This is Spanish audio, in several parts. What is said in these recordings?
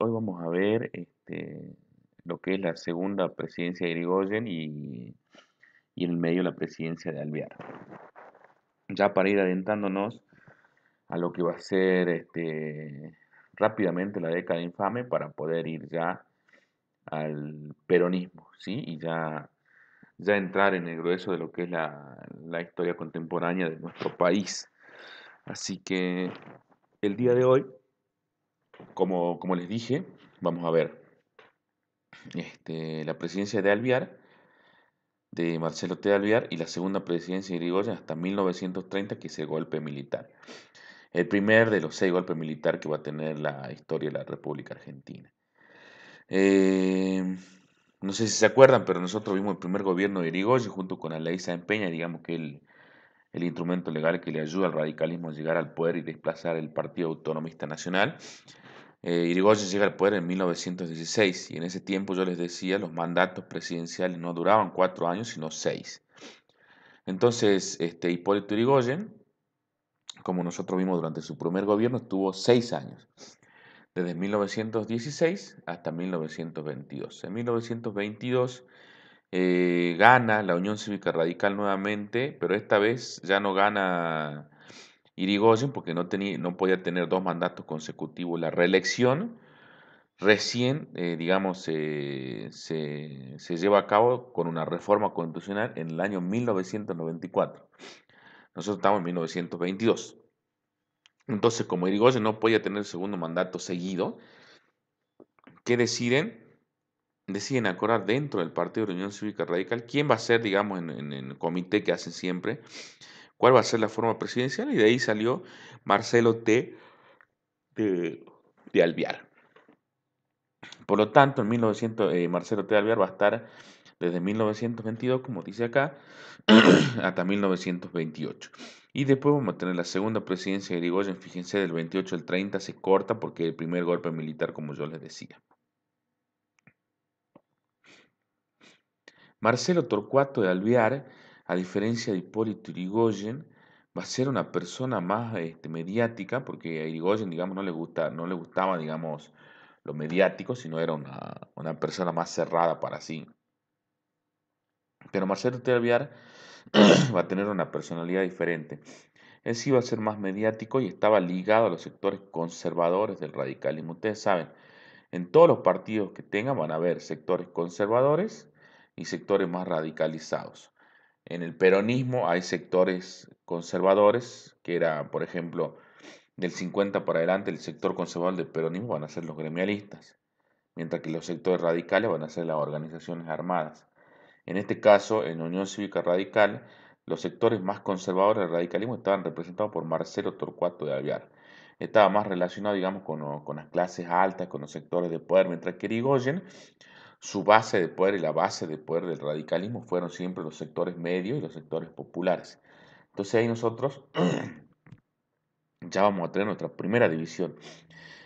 hoy vamos a ver este, lo que es la segunda presidencia de Irigoyen y, en el medio la presidencia de Alvear. Ya para ir adentrándonos a lo que va a ser este, rápidamente la década infame para poder ir ya al peronismo, ¿sí? Y ya, entrar en el grueso de lo que es la historia contemporánea de nuestro país. Así que el día de hoy como, les dije, vamos a ver este, la presidencia de Alviar, de Marcelo T. Alviar, y la segunda presidencia de Irigoyen hasta 1930, que es el golpe militar. El primer de los seis golpes militares que va a tener la historia de la República Argentina. Eh, no sé si se acuerdan, pero nosotros vimos el primer gobierno de Irigoyen junto con ley San Peña, digamos que el, el instrumento legal que le ayuda al radicalismo a llegar al poder y desplazar el Partido Autonomista Nacional. Irigoyen eh, llega al poder en 1916 y en ese tiempo yo les decía los mandatos presidenciales no duraban cuatro años sino seis. Entonces este, Hipólito Irigoyen, como nosotros vimos durante su primer gobierno, estuvo seis años, desde 1916 hasta 1922. En 1922 eh, gana la Unión Cívica Radical nuevamente, pero esta vez ya no gana Irigoyen, porque no, podía tener dos mandatos consecutivos la reelección, recién, eh, digamos, se, lleva a cabo con una reforma constitucional en el año 1994. Nosotros estamos en 1922. Entonces, como Irigoyen no podía tener el segundo mandato seguido, ¿qué deciden? Deciden acordar dentro del Partido de Unión Cívica Radical quién va a ser, digamos, en, en el comité que hacen siempre, cuál va a ser la forma presidencial y de ahí salió Marcelo T. de, de Alviar. Por lo tanto, en 1900, eh, Marcelo T. de Alviar va a estar desde 1922, como dice acá, hasta 1928. Y después vamos a tener la segunda presidencia de Grigoyen, fíjense, del 28 al 30 se corta porque el primer golpe militar, como yo les decía. Marcelo Torcuato de Alvear a diferencia de Hipólito Irigoyen, va a ser una persona más este, mediática, porque a Irigoyen, digamos, no le, no le gustaba, digamos, lo mediático, sino era una, persona más cerrada para sí. Pero Marcelo Terviar va a tener una personalidad diferente. Él sí va a ser más mediático y estaba ligado a los sectores conservadores del radicalismo. Ustedes saben, en todos los partidos que tengan van a haber sectores conservadores y sectores más radicalizados en el peronismo hay sectores conservadores, que era, por ejemplo, del 50 para adelante, el sector conservador del peronismo van a ser los gremialistas, mientras que los sectores radicales van a ser las organizaciones armadas. En este caso, en Unión Cívica Radical, los sectores más conservadores del radicalismo estaban representados por Marcelo Torcuato de Alvear. Estaba más relacionado, digamos, con, las clases altas, con los sectores de poder, mientras que Rigoyen su base de poder y la base de poder del radicalismo fueron siempre los sectores medios y los sectores populares. Entonces ahí nosotros ya vamos a tener nuestra primera división.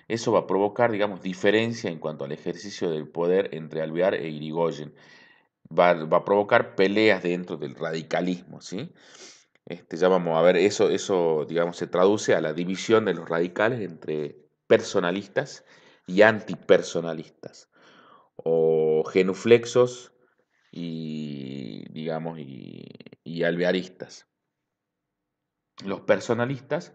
Eso va a provocar, digamos, diferencia en cuanto al ejercicio del poder entre Alvear e Irigoyen. Va, a provocar peleas dentro del radicalismo, ¿sí? Este, ya vamos a ver, eso, eso, digamos, se traduce a la división de los radicales entre personalistas y antipersonalistas o genuflexos y, digamos, y, alvearistas. Los personalistas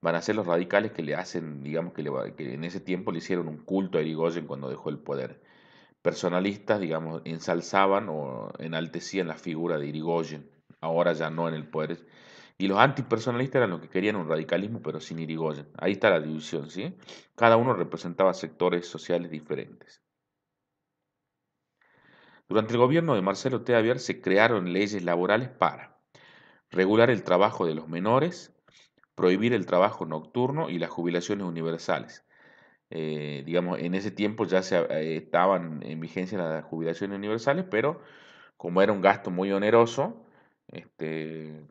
van a ser los radicales que le hacen, digamos, que, que en ese tiempo le hicieron un culto a Irigoyen cuando dejó el poder. Personalistas, digamos, ensalzaban o enaltecían la figura de Irigoyen, ahora ya no en el poder. Y los antipersonalistas eran los que querían un radicalismo, pero sin Irigoyen. Ahí está la división, ¿sí? Cada uno representaba sectores sociales diferentes. Durante el gobierno de Marcelo T. se crearon leyes laborales para regular el trabajo de los menores, prohibir el trabajo nocturno y las jubilaciones universales. Eh, digamos, en ese tiempo ya se, eh, estaban en vigencia las jubilaciones universales, pero como era un gasto muy oneroso, este,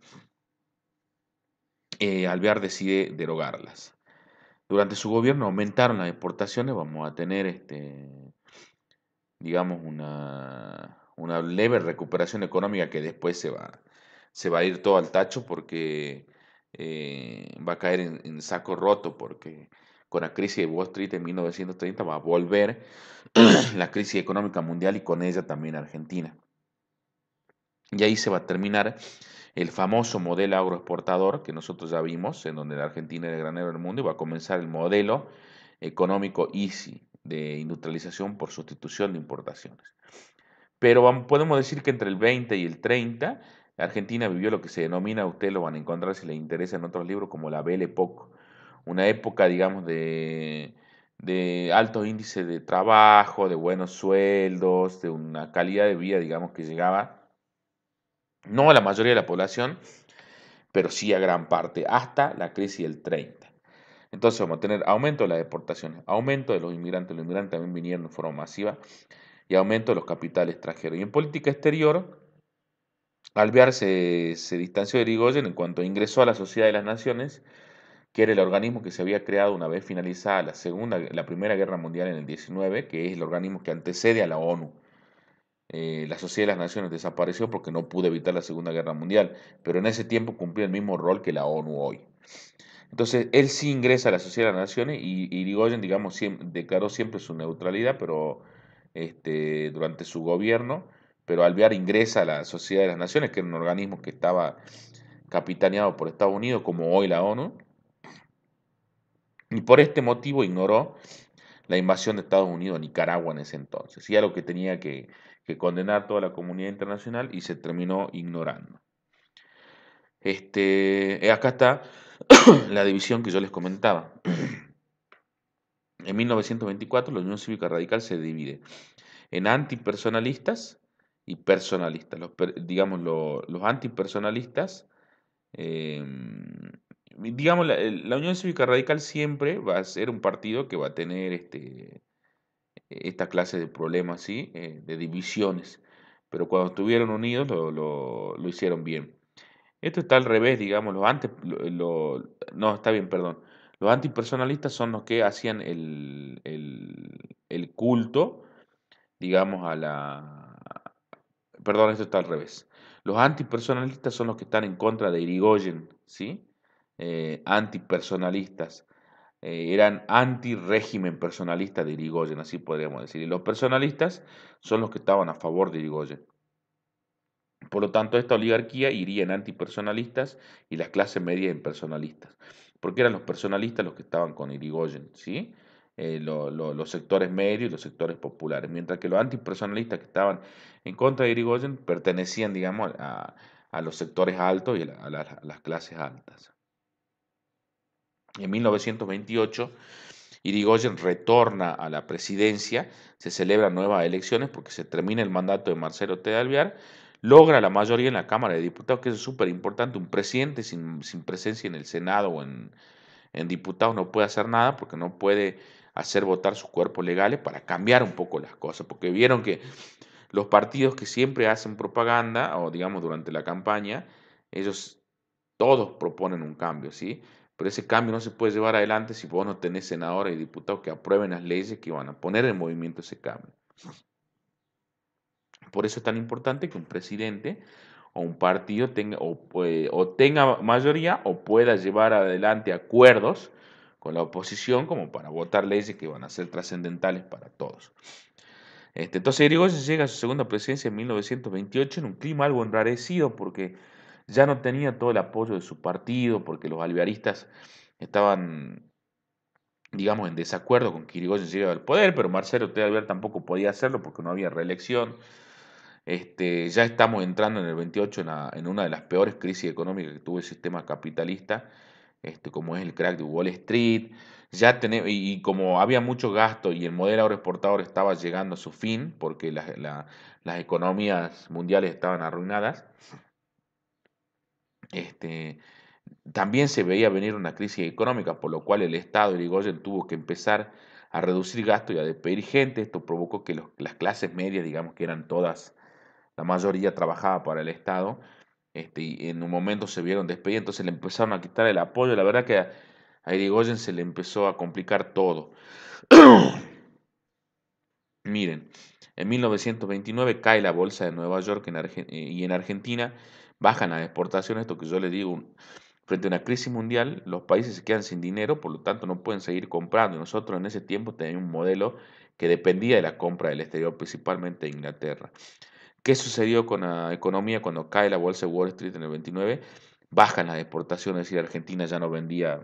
eh, Alvear decide derogarlas. Durante su gobierno aumentaron las exportaciones, vamos a tener este, digamos, una, leve recuperación económica que después se va, se va a ir todo al tacho porque eh, va a caer en, saco roto, porque con la crisis de Wall Street en 1930 va a volver la crisis económica mundial y con ella también Argentina. Y ahí se va a terminar el famoso modelo agroexportador que nosotros ya vimos, en donde la Argentina era el granero del mundo, y va a comenzar el modelo económico easy, de industrialización por sustitución de importaciones. Pero podemos decir que entre el 20 y el 30, Argentina vivió lo que se denomina, ustedes lo van a encontrar si les interesa en otros libros, como la Belle Époque, una época, digamos, de, de altos índices de trabajo, de buenos sueldos, de una calidad de vida, digamos, que llegaba no a la mayoría de la población, pero sí a gran parte, hasta la crisis del 30. Entonces vamos a tener aumento de las deportaciones, aumento de los inmigrantes, los inmigrantes también vinieron de forma masiva, y aumento de los capitales extranjeros. Y en política exterior, Alvear se, distanció de Rigoyen en cuanto ingresó a la Sociedad de las Naciones, que era el organismo que se había creado una vez finalizada la, segunda, la Primera Guerra Mundial en el 19, que es el organismo que antecede a la ONU. Eh, la Sociedad de las Naciones desapareció porque no pudo evitar la Segunda Guerra Mundial, pero en ese tiempo cumplía el mismo rol que la ONU hoy. Entonces, él sí ingresa a la Sociedad de las Naciones y, Irigoyen, digamos, declaró siempre su neutralidad, pero este, durante su gobierno, pero Alvear ingresa a la Sociedad de las Naciones, que era un organismo que estaba capitaneado por Estados Unidos, como hoy la ONU, y por este motivo ignoró la invasión de Estados Unidos a Nicaragua en ese entonces, y era lo que tenía que, condenar toda la comunidad internacional y se terminó ignorando. Este, acá está la división que yo les comentaba. En 1924 la Unión Cívica Radical se divide en antipersonalistas y personalistas. Los, digamos, los, antipersonalistas, em, digamos, la, Unión Cívica Radical siempre va a ser un partido que va a tener este, esta clase de problemas, ¿sí? Eh, de divisiones. Pero cuando estuvieron unidos lo, lo hicieron bien. Esto está al revés, digamos, los antes, lo, no, está bien, perdón. Los antipersonalistas son los que hacían el, el, culto, digamos, a la... Perdón, esto está al revés. Los antipersonalistas son los que están en contra de Irigoyen, ¿sí? Eh, antipersonalistas. Eh, eran anti-régimen personalista de Irigoyen, así podríamos decir. Y los personalistas son los que estaban a favor de Irigoyen. Por lo tanto, esta oligarquía iría en antipersonalistas y las clases medias en personalistas, porque eran los personalistas los que estaban con Irigoyen, ¿sí? Eh, los sectores medios y los sectores populares, mientras que los antipersonalistas que estaban en contra de Irigoyen pertenecían, digamos, a, los sectores altos y a, las clases altas. En 1928, Irigoyen retorna a la presidencia, se celebran nuevas elecciones porque se termina el mandato de Marcelo T. Alvear, logra la mayoría en la Cámara de Diputados, que es súper importante. Un presidente sin, presencia en el Senado o en, en, diputados no puede hacer nada porque no puede hacer votar sus cuerpos legales para cambiar un poco las cosas, porque vieron que los partidos que siempre hacen propaganda, o digamos durante la campaña, ellos todos proponen un cambio, ¿sí? Pero ese cambio no se puede llevar adelante si vos no tenés senadores y diputados que aprueben las leyes que van a poner en movimiento ese cambio. Por eso es tan importante que un presidente o un partido tenga, pues, o, tenga mayoría o pueda llevar adelante acuerdos con la oposición como para votar leyes que van a ser trascendentales para todos. Este, entonces Irigoyen llega a su segunda presidencia en 1928 en un clima algo enrarecido porque ya no tenía todo el apoyo de su partido, porque los alvearistas estaban, digamos, en desacuerdo con que Irigoyen llegara al poder, pero Marcelo T. Alvear tampoco podía hacerlo porque no había reelección. Este, ya estamos entrando en el 28 en, una de las peores crisis económicas que tuvo el sistema capitalista, este, como es el crack de Wall Street. Ya y, como había mucho gasto y el modelo agroexportador estaba llegando a su fin, porque las economías mundiales estaban arruinadas, este, también se veía venir una crisis económica, por lo cual el Estado el Irigoyen tuvo que empezar a reducir gasto y a despedir gente. Esto provocó que las clases medias, digamos que eran todas la mayoría trabajaba para el Estado, este, y en un momento se vieron despedidos, entonces le empezaron a quitar el apoyo, la verdad que a, Irigoyen se le empezó a complicar todo. Miren, en 1929 cae la bolsa de Nueva York eh, y en Argentina bajan las exportaciones, esto que yo le digo, frente a una crisis mundial, los países se quedan sin dinero, por lo tanto no pueden seguir comprando. Nosotros en ese tiempo teníamos un modelo que dependía de la compra del exterior, principalmente de Inglaterra. ¿Qué sucedió con la economía cuando cae la bolsa Wall Street en el 29? Bajan las exportaciones, es decir, Argentina ya no vendía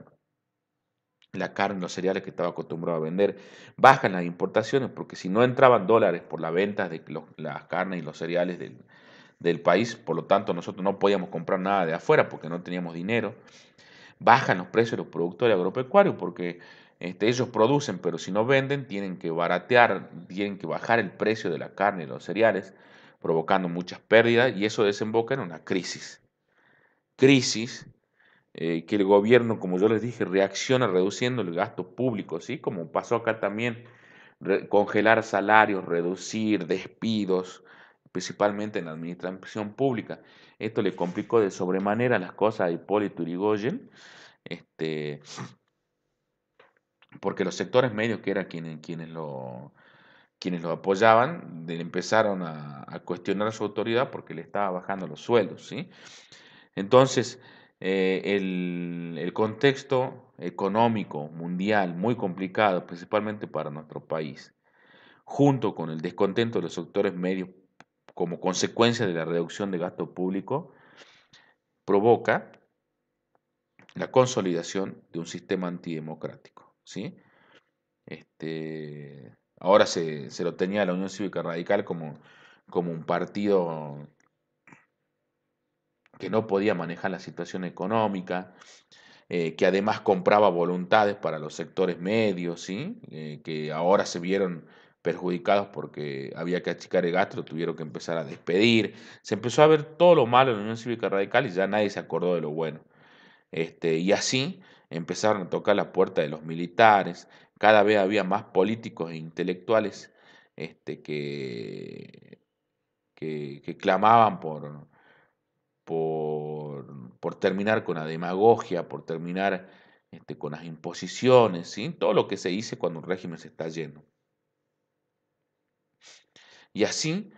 la carne, y los cereales que estaba acostumbrado a vender, bajan las importaciones porque si no entraban dólares por las ventas de las carnes y los cereales del, país, por lo tanto nosotros no podíamos comprar nada de afuera porque no teníamos dinero, bajan los precios de los productores agropecuarios porque este, ellos producen, pero si no venden tienen que baratear, tienen que bajar el precio de la carne y los cereales, provocando muchas pérdidas y eso desemboca en una crisis. Crisis eh, que el gobierno, como yo les dije, reacciona reduciendo el gasto público, ¿sí? como pasó acá también, congelar salarios, reducir despidos, principalmente en la administración pública. Esto le complicó de sobremanera las cosas a Hipólito Urigoyen, este, porque los sectores medios que eran quienes lo quienes lo apoyaban empezaron a, cuestionar a su autoridad porque le estaba bajando los sueldos. ¿sí? Entonces, eh, el, el, contexto económico mundial muy complicado, principalmente para nuestro país, junto con el descontento de los sectores medios como consecuencia de la reducción de gasto público, provoca la consolidación de un sistema antidemocrático. ¿sí? Este, Ahora se, lo tenía la Unión Cívica Radical como, como un partido que no podía manejar la situación económica, eh, que además compraba voluntades para los sectores medios, eh, que ahora se vieron perjudicados porque había que achicar el gasto, tuvieron que empezar a despedir. Se empezó a ver todo lo malo en la Unión Cívica Radical y ya nadie se acordó de lo bueno. Este, y así empezaron a tocar la puerta de los militares, cada vez había más políticos e intelectuales este, que, que, clamaban por, por, terminar con la demagogia, por terminar este, con las imposiciones, ¿sí? todo lo que se dice cuando un régimen se está yendo. Y así,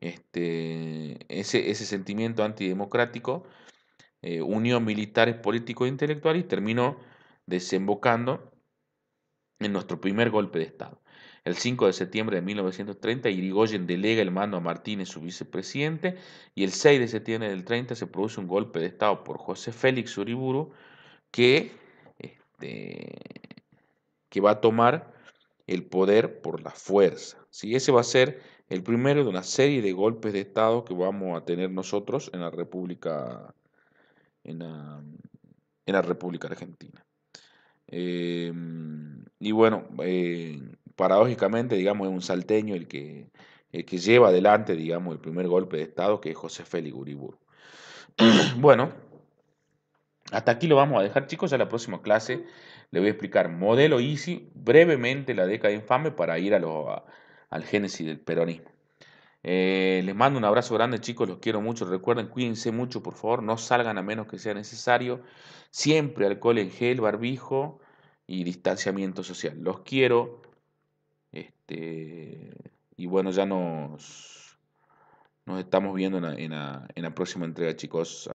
este, ese, ese sentimiento antidemocrático unión eh, unió militares, políticos e intelectuales y terminó desembocando en nuestro primer golpe de Estado. El 5 de septiembre de 1930, Irigoyen delega el mando a Martínez, su vicepresidente, y el 6 de septiembre del 30 se produce un golpe de Estado por José Félix Uriburu, que, este, que va a tomar el poder por la fuerza. Ese va a ser el primero de una serie de golpes de Estado que vamos a tener nosotros en la República, en la República Argentina. Em, y bueno, eh, paradójicamente, digamos, es un salteño el que, lleva adelante, digamos, el primer golpe de Estado, que es José Félix Uriburu. bueno, hasta aquí lo vamos a dejar, chicos. Ya la próxima clase le voy a explicar modelo easy brevemente la década infame para ir a al génesis del peronismo. Eh, les mando un abrazo grande, chicos, los quiero mucho. Recuerden, cuídense mucho, por favor, no salgan a menos que sea necesario. Siempre alcohol en gel, barbijo y distanciamiento social. Los quiero. Este, y bueno, ya nos, nos estamos viendo en la próxima entrega, chicos.